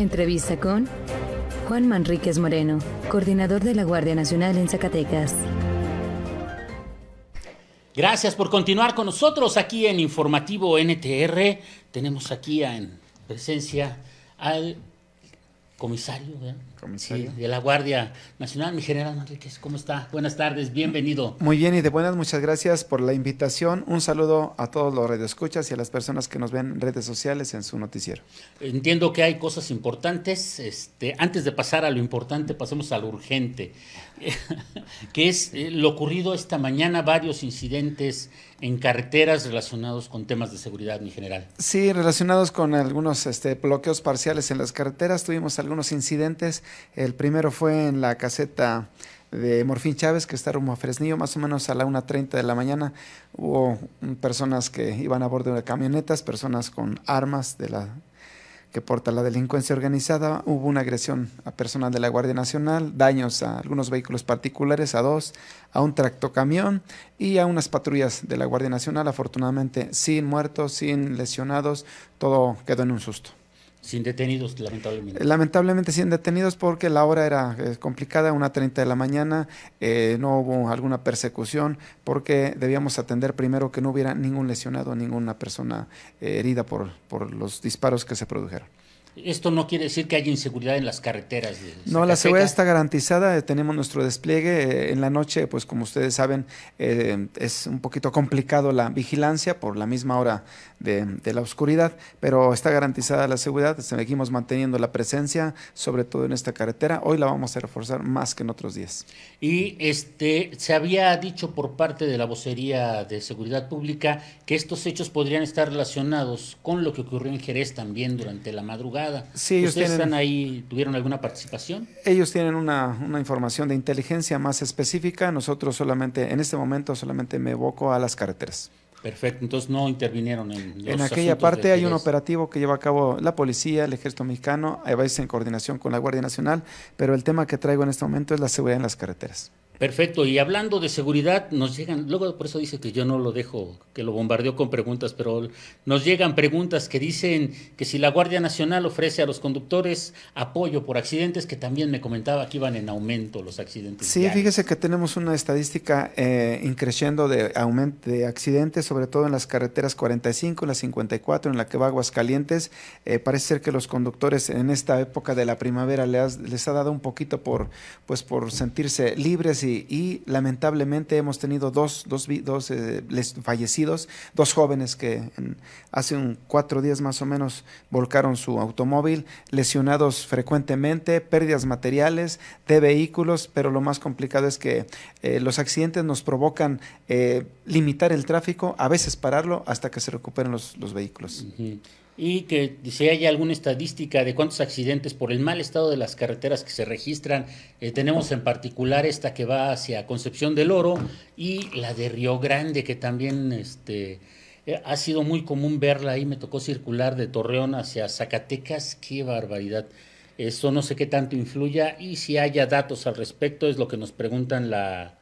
Entrevista con Juan Manríquez Moreno, coordinador de la Guardia Nacional en Zacatecas. Gracias por continuar con nosotros aquí en Informativo NTR. Tenemos aquí en presencia al comisario, Comisario. de la Guardia Nacional. Mi general ¿cómo está? Buenas tardes, bienvenido. Muy bien y de buenas, muchas gracias por la invitación. Un saludo a todos los radioescuchas y a las personas que nos ven en redes sociales en su noticiero. Entiendo que hay cosas importantes. Este, antes de pasar a lo importante, pasemos a lo urgente, que es eh, lo ocurrido esta mañana, varios incidentes en carreteras relacionados con temas de seguridad, mi general. Sí, relacionados con algunos este, bloqueos parciales en las carreteras. Tuvimos algunos incidentes el primero fue en la caseta de Morfín Chávez, que está rumbo a Fresnillo, más o menos a la 1.30 de la mañana. Hubo personas que iban a bordo de camionetas, personas con armas de la que porta la delincuencia organizada. Hubo una agresión a personas de la Guardia Nacional, daños a algunos vehículos particulares, a dos, a un tractocamión y a unas patrullas de la Guardia Nacional. Afortunadamente, sin muertos, sin lesionados, todo quedó en un susto. Sin detenidos, lamentablemente. Lamentablemente sin detenidos porque la hora era eh, complicada, una treinta de la mañana, eh, no hubo alguna persecución porque debíamos atender primero que no hubiera ningún lesionado, ninguna persona eh, herida por, por los disparos que se produjeron. Esto no quiere decir que haya inseguridad en las carreteras. no, la seguridad está garantizada. Eh, tenemos nuestro despliegue eh, en la noche, pues como ustedes saben, eh, es un poquito complicado la vigilancia por la misma hora de, la oscuridad, pero está garantizada la seguridad. Seguimos manteniendo la presencia, sobre todo en esta carretera. Hoy la vamos a reforzar más que en otros días. Y este se había dicho por parte de la vocería de seguridad pública que estos hechos podrían estar relacionados con lo que ocurrió en Jerez también durante la madrugada. Sí, ¿Ustedes están ahí, tuvieron alguna participación? Ellos tienen una, información de inteligencia más específica. Nosotros solamente, en este momento, solamente me evoco a las carreteras. Perfecto, entonces no intervinieron en... en aquella parte hay un operativo que lleva a cabo la policía, el ejército mexicano, a veces en coordinación con la Guardia Nacional, pero el tema que traigo en este momento es la seguridad en las carreteras. Perfecto, y hablando de seguridad, nos llegan, luego por eso dice que yo no lo dejo, que lo bombardeo con preguntas, pero nos llegan preguntas que dicen que si la Guardia Nacional ofrece a los conductores apoyo por accidentes, que también me comentaba que iban en aumento los accidentes. Sí, fíjese que tenemos una estadística eh, increciendo de aumento de accidentes, sobre todo en las carreteras 45, en la 54, en la que va Aguascalientes. Eh, parece ser que los conductores en esta época de la primavera les, les ha dado un poquito por, pues, por sentirse libres y y lamentablemente hemos tenido dos, dos, eh, fallecidos, dos jóvenes que hace un cuatro días más o menos volcaron su automóvil, lesionados frecuentemente, pérdidas materiales de vehículos, pero lo más complicado es que eh, los accidentes nos provocan eh, limitar el tráfico, a veces pararlo hasta que se recuperen los, vehículos y que si hay alguna estadística de cuántos accidentes por el mal estado de las carreteras que se registran, eh, tenemos en particular esta que va hacia Concepción del Oro y la de Río Grande, que también este, eh, ha sido muy común verla ahí, me tocó circular de Torreón hacia Zacatecas, qué barbaridad. Eso no sé qué tanto influya y si haya datos al respecto es lo que nos preguntan la,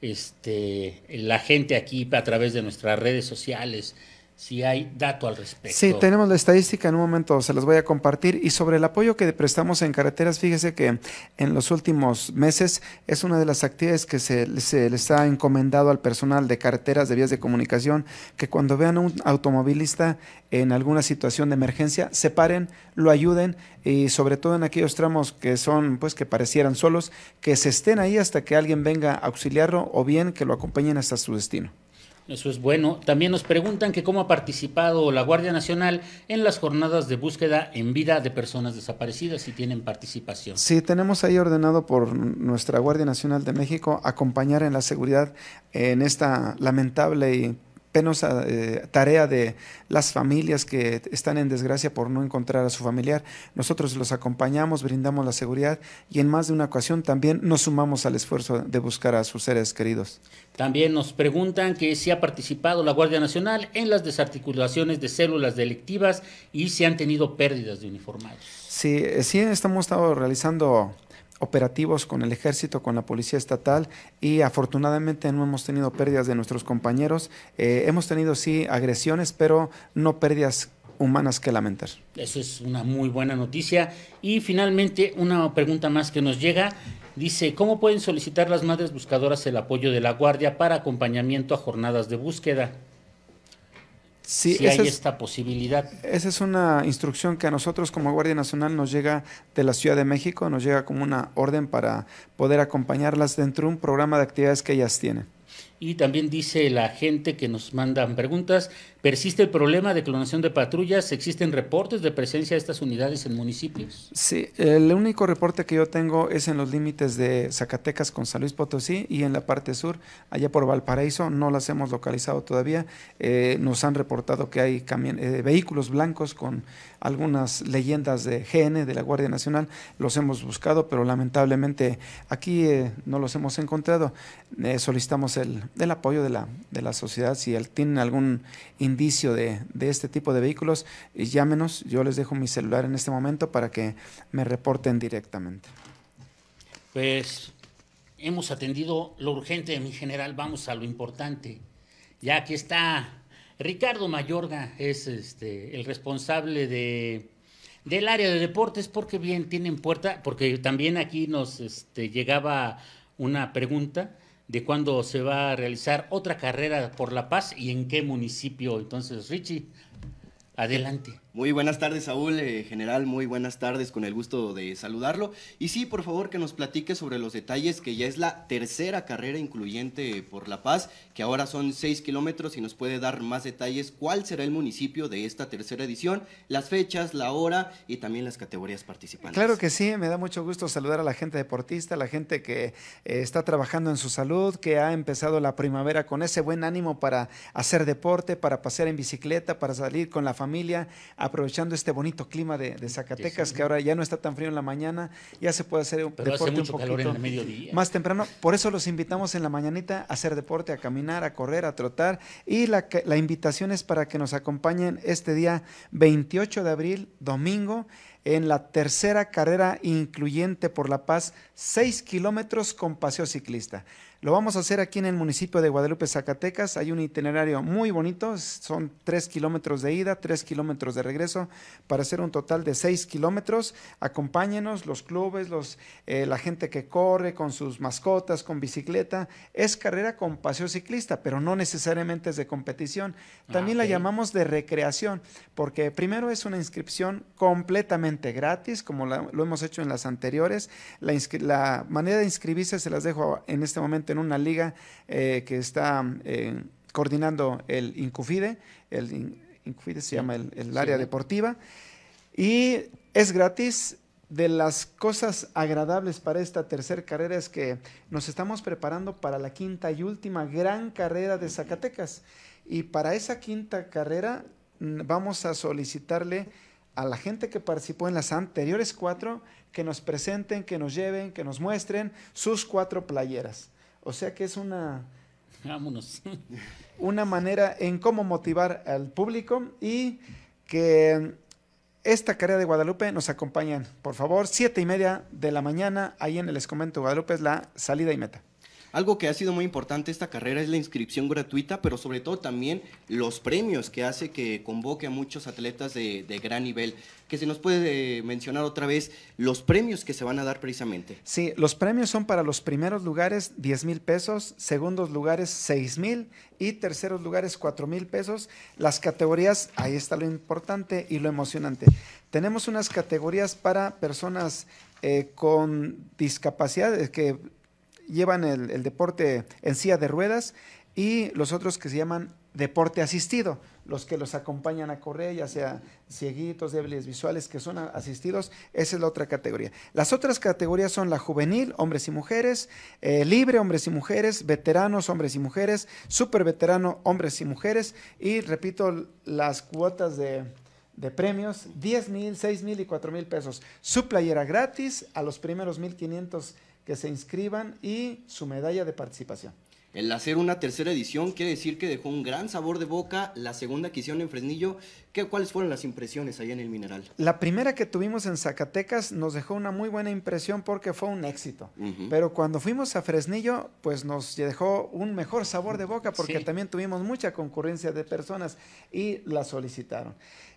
este, la gente aquí a través de nuestras redes sociales si hay dato al respecto. Sí, tenemos la estadística, en un momento se las voy a compartir. Y sobre el apoyo que prestamos en carreteras, fíjese que en los últimos meses es una de las actividades que se, les ha encomendado al personal de carreteras, de vías de comunicación, que cuando vean a un automovilista en alguna situación de emergencia, se paren, lo ayuden y sobre todo en aquellos tramos que son, pues que parecieran solos, que se estén ahí hasta que alguien venga a auxiliarlo o bien que lo acompañen hasta su destino. Eso es bueno. También nos preguntan que cómo ha participado la Guardia Nacional en las jornadas de búsqueda en vida de personas desaparecidas, si tienen participación. Sí, tenemos ahí ordenado por nuestra Guardia Nacional de México acompañar en la seguridad en esta lamentable y penosa eh, tarea de las familias que están en desgracia por no encontrar a su familiar. Nosotros los acompañamos, brindamos la seguridad y en más de una ocasión también nos sumamos al esfuerzo de buscar a sus seres queridos. También nos preguntan que si ha participado la Guardia Nacional en las desarticulaciones de células delictivas y si han tenido pérdidas de uniformados. Sí, eh, sí, estamos estado realizando operativos con el ejército, con la policía estatal y afortunadamente no hemos tenido pérdidas de nuestros compañeros. Eh, hemos tenido sí agresiones, pero no pérdidas humanas que lamentar. Eso es una muy buena noticia. Y finalmente, una pregunta más que nos llega. Dice, ¿cómo pueden solicitar las madres buscadoras el apoyo de la Guardia para acompañamiento a jornadas de búsqueda? si hay esta posibilidad. Esa es una instrucción que a nosotros como Guardia Nacional nos llega de la Ciudad de México, nos llega como una orden para poder acompañarlas dentro de un programa de actividades que ellas tienen. Y también dice la gente que nos mandan preguntas ¿Persiste el problema de clonación de patrullas? ¿Existen reportes de presencia de estas unidades en municipios? Sí, el único reporte que yo tengo es en los límites de Zacatecas con San Luis Potosí y en la parte sur, allá por Valparaíso, no las hemos localizado todavía. Eh, nos han reportado que hay eh, vehículos blancos con algunas leyendas de GN, de la Guardia Nacional, los hemos buscado, pero lamentablemente aquí eh, no los hemos encontrado. solicitamos el, apoyo de la, de la sociedad si tienen algún interés, indicio de, este tipo de vehículos, llámenos, yo les dejo mi celular en este momento para que me reporten directamente. Pues hemos atendido lo urgente, mi general, vamos a lo importante. Ya que está Ricardo Mayorga, es este, el responsable de, del área de deportes, porque bien tienen puerta, porque también aquí nos este, llegaba una pregunta de cuándo se va a realizar otra carrera por la paz y en qué municipio. Entonces, Richie, adelante. Muy buenas tardes, Saúl. Eh, general, muy buenas tardes, con el gusto de saludarlo. Y sí, por favor, que nos platique sobre los detalles, que ya es la tercera carrera incluyente por La Paz, que ahora son seis kilómetros y nos puede dar más detalles cuál será el municipio de esta tercera edición, las fechas, la hora y también las categorías participantes. Claro que sí, me da mucho gusto saludar a la gente deportista, la gente que eh, está trabajando en su salud, que ha empezado la primavera con ese buen ánimo para hacer deporte, para pasear en bicicleta, para salir con la familia aprovechando este bonito clima de, Zacatecas, que ahora ya no está tan frío en la mañana, ya se puede hacer deporte un poquito más temprano. Por eso los invitamos en la mañanita a hacer deporte, a caminar, a correr, a trotar. Y la, la invitación es para que nos acompañen este día 28 de abril, domingo en la tercera carrera incluyente por la paz, 6 kilómetros con paseo ciclista. Lo vamos a hacer aquí en el municipio de Guadalupe, Zacatecas. Hay un itinerario muy bonito, son tres kilómetros de ida, 3 kilómetros de regreso, para hacer un total de 6 kilómetros. Acompáñenos, los clubes, los, eh, la gente que corre con sus mascotas, con bicicleta. Es carrera con paseo ciclista, pero no necesariamente es de competición. También ah, la llamamos de recreación, porque primero es una inscripción completamente gratis, como lo hemos hecho en las anteriores. La, manera de inscribirse se las dejo en este momento en una liga eh, que está eh, coordinando el INCUFIDE, el INCUFIDE se llama el, área deportiva, y es gratis. De las cosas agradables para esta tercera carrera es que nos estamos preparando para la quinta y última gran carrera de Zacatecas. Y para esa quinta carrera vamos a solicitarle a la gente que participó en las anteriores cuatro que nos presenten, que nos lleven, que nos muestren sus cuatro playeras. O sea que es una... una manera en cómo motivar al público y que esta carrera de Guadalupe nos acompañan, por favor, siete y media de la mañana, ahí en el Escomento Guadalupe es la salida y meta. Algo que ha sido muy importante esta carrera es la inscripción gratuita, pero sobre todo también los premios que hace que convoque a muchos atletas de, gran nivel. Que se nos puede eh, mencionar otra vez los premios que se van a dar precisamente. Sí, los premios son para los primeros lugares 10 mil pesos, segundos lugares 6 mil y terceros lugares 4 mil pesos. Las categorías, ahí está lo importante y lo emocionante. Tenemos unas categorías para personas eh, con discapacidad, que llevan el, deporte en silla de ruedas y los otros que se llaman deporte asistido, los que los acompañan a correr, ya sea cieguitos, débiles visuales, que son asistidos, esa es la otra categoría. Las otras categorías son la juvenil, hombres y mujeres, eh, libre, hombres y mujeres, veteranos, hombres y mujeres, super veterano, hombres y mujeres, y repito, las cuotas de, premios, 10 mil, 6 mil y 4 mil pesos. Su playera gratis a los primeros 1500 quinientos que se inscriban y su medalla de participación. El hacer una tercera edición quiere decir que dejó un gran sabor de boca la segunda que hicieron en Fresnillo. ¿Qué, ¿Cuáles fueron las impresiones allá en el Mineral? La primera que tuvimos en Zacatecas nos dejó una muy buena impresión porque fue un éxito. Pero cuando fuimos a Fresnillo, pues nos dejó un mejor sabor de boca porque también tuvimos mucha concurrencia de personas y la solicitaron.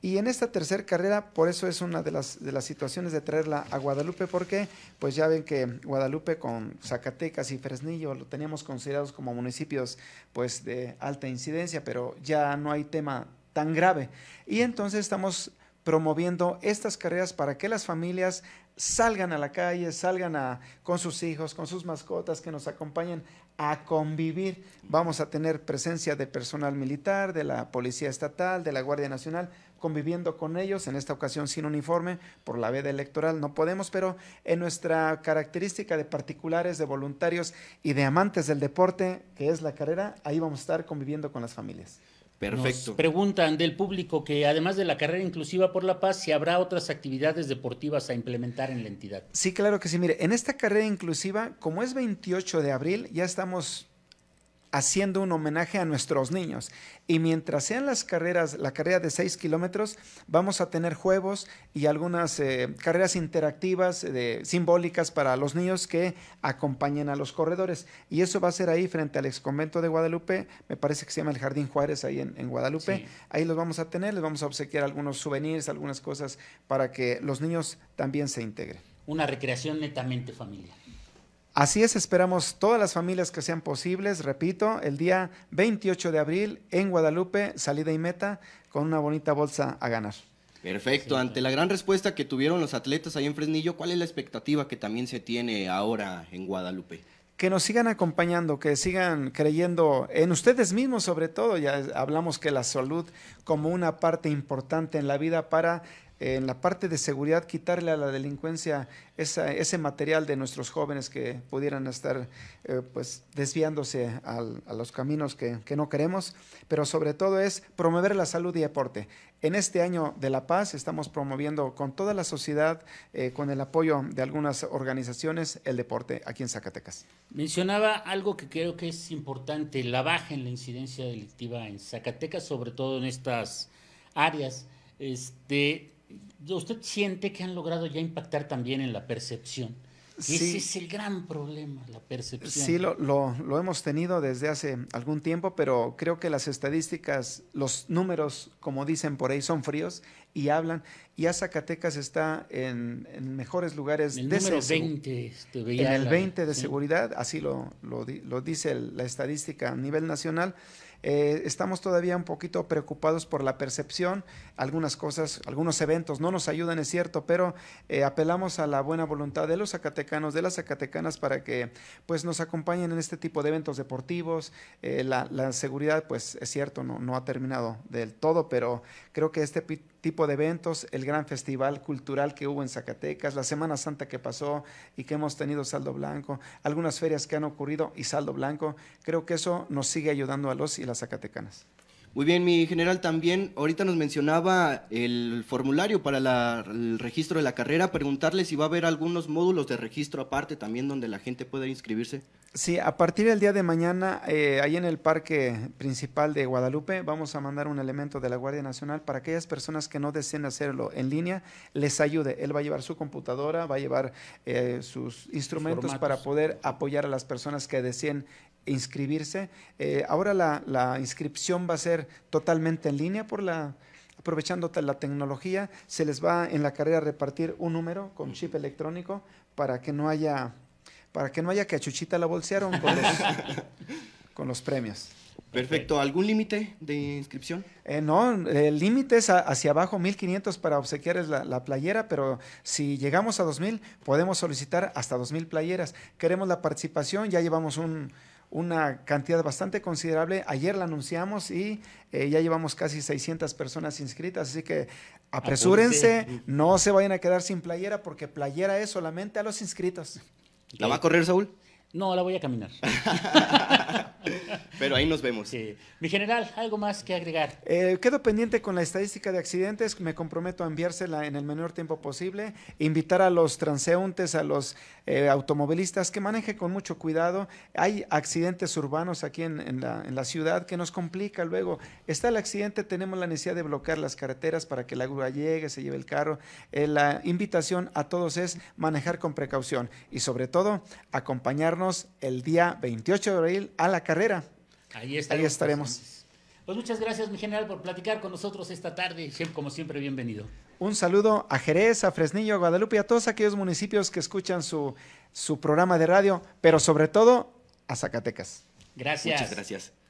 Y en esta tercera carrera, por eso es una de las, de las situaciones de traerla a Guadalupe, porque pues ya ven que Guadalupe con Zacatecas y Fresnillo lo teníamos considerados como municipios pues de alta incidencia, pero ya no hay tema tan grave. Y entonces estamos promoviendo estas carreras para que las familias salgan a la calle, salgan con sus hijos, con sus mascotas, que nos acompañen a convivir. Vamos a tener presencia de personal militar, de la Policía Estatal, de la Guardia Nacional, conviviendo con ellos, en esta ocasión sin uniforme por la veda electoral. No podemos, pero en nuestra característica de particulares, de voluntarios y de amantes del deporte, que es la carrera, ahí vamos a estar conviviendo con las familias. Perfecto. Nos preguntan del público que además de la carrera inclusiva por la paz, si habrá otras actividades deportivas a implementar en la entidad. Sí, claro que sí. Mire, en esta carrera inclusiva, como es 28 de abril, ya estamos haciendo un homenaje a nuestros niños. Y mientras sean las carreras, la carrera de 6 kilómetros, vamos a tener juegos y algunas eh, carreras interactivas eh, simbólicas para los niños que acompañen a los corredores. Y eso va a ser ahí frente al ex convento de Guadalupe, me parece que se llama el Jardín Juárez ahí en, Guadalupe. Ahí los vamos a tener, les vamos a obsequiar algunos souvenirs, algunas cosas para que los niños también se integren. Una recreación netamente familiar. Así es, esperamos todas las familias que sean posibles, repito, el día 28 de abril en Guadalupe, salida y meta, con una bonita bolsa a ganar. Perfecto, ante la gran respuesta que tuvieron los atletas ahí en Fresnillo, ¿cuál es la expectativa que también se tiene ahora en Guadalupe? que nos sigan acompañando, que sigan creyendo en ustedes mismos sobre todo. Ya hablamos que la salud como una parte importante en la vida para en la parte de seguridad, quitarle a la delincuencia ese material de nuestros jóvenes que pudieran estar eh, pues, desviándose a los caminos que, no queremos, pero sobre todo es promover la salud y deporte. En este año de la paz estamos promoviendo con toda la sociedad, eh, con el apoyo de algunas organizaciones, el deporte aquí en Zacatecas. Mencionaba algo que creo que es importante, la baja en la incidencia delictiva en Zacatecas, sobre todo en estas áreas. Este, usted siente que han logrado ya impactar también en la percepción. Sí, Ese es el gran problema, la percepción. Sí, lo, lo, hemos tenido desde hace algún tiempo, pero creo que las estadísticas, los números, como dicen por ahí, son fríos y hablan. Y a Zacatecas está en, en mejores lugares. En el de número 20. Este, en el 20 de seguridad, así lo, lo dice la estadística a nivel nacional. Eh, estamos todavía un poquito preocupados por la percepción. Algunas cosas, algunos eventos no nos ayudan, es cierto, pero eh, apelamos a la buena voluntad de los zacatecanos, de las zacatecanas, para que pues, nos acompañen en este tipo de eventos deportivos. Eh, la, seguridad, pues es cierto, no, no ha terminado del todo, pero creo que este tipo de eventos, el gran festival cultural que hubo en Zacatecas, la Semana Santa que pasó y que hemos tenido saldo blanco, algunas ferias que han ocurrido y saldo blanco. Creo que eso nos sigue ayudando a los y las zacatecanas. Muy bien, mi general, también ahorita nos mencionaba el formulario para el registro de la carrera, preguntarle si va a haber algunos módulos de registro aparte también donde la gente pueda inscribirse. Sí, a partir del día de mañana, eh, ahí en el parque principal de Guadalupe, vamos a mandar un elemento de la Guardia Nacional para aquellas personas que no deseen hacerlo en línea, les ayude. Él va a llevar su computadora, va a llevar eh, sus instrumentos para poder apoyar a las personas que deseen inscribirse. Eh, ahora la, inscripción va a ser totalmente en línea por la aprovechando la tecnología, se les va en la carrera a repartir un número con chip electrónico para que no haya para que no haya que la bolsearon con los, premios. Perfecto. ¿Algún límite de inscripción? Eh, no, el límite es hacia abajo, 1500 para obsequiar la, la, playera, pero si llegamos a 2000, podemos solicitar hasta 2000 playeras. Queremos la participación, ya llevamos un, una cantidad bastante considerable. Ayer la anunciamos y eh, ya llevamos casi 600 personas inscritas, así que apresúrense, no se vayan a quedar sin playera porque playera es solamente a los inscritos. ¿La va a correr, Saúl? No, la voy a caminar. Pero ahí nos vemos. Mi general, ¿algo más que agregar? Eh, quedo pendiente con la estadística de accidentes. Me comprometo a enviársela en el menor tiempo posible. Invitar a los transeúntes, a los eh, automovilistas que maneje con mucho cuidado. Hay accidentes urbanos aquí en, la, ciudad que nos complica luego. Está el accidente, tenemos la necesidad de bloquear las carreteras para que la grúa llegue, se lleve el carro. Eh, la invitación a todos es manejar con precaución y sobre todo acompañarnos el día 28 de abril a la carrera. Ahí Ahí estaremos. Pues muchas gracias, mi general, por platicar con nosotros esta tarde. Como siempre, bienvenido. Un saludo a Jerez, a Fresnillo, a Guadalupe, a todos aquellos municipios que escuchan su, su programa de radio, pero sobre todo a Zacatecas. Gracias. Muchas gracias.